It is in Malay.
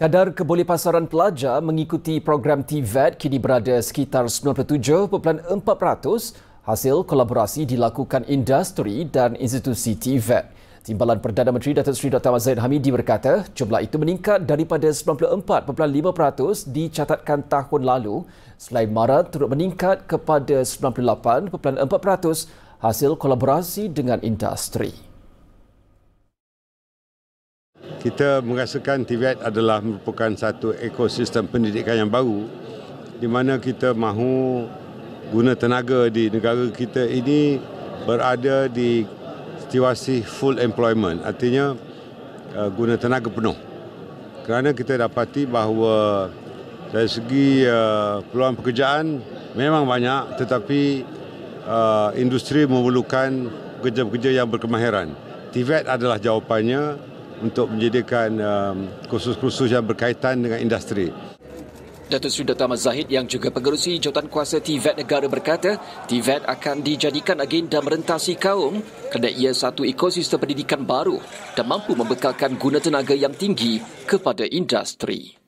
Kadar kebolehpasaran pelajar mengikuti program TVET kini berada sekitar 97.4% hasil kolaborasi dilakukan industri dan institusi TVET. Timbalan Perdana Menteri Datuk Seri Dr. Mazlan Hamidi berkata jumlah itu meningkat daripada 94.5% dicatatkan tahun lalu selain Marat turut meningkat kepada 98.4% hasil kolaborasi dengan industri kita merasakan TVET adalah merupakan satu ekosistem pendidikan yang baru di mana kita mahu guna tenaga di negara kita ini berada di situasi full employment artinya eh, guna tenaga penuh kerana kita dapati bahawa dari segi eh, peluang pekerjaan memang banyak tetapi eh, industri memerlukan pekerja-pekerja yang berkemahiran TVET adalah jawapannya untuk menyediakan um, kursus-kursus yang berkaitan dengan industri. Datuk Sri Dr. Ahmad Zahid yang juga pengerusi jawatan kuasa TVET negara berkata TVET akan dijadikan agenda merentasi kaum kerana ia satu ekosistem pendidikan baru dan mampu membekalkan guna tenaga yang tinggi kepada industri.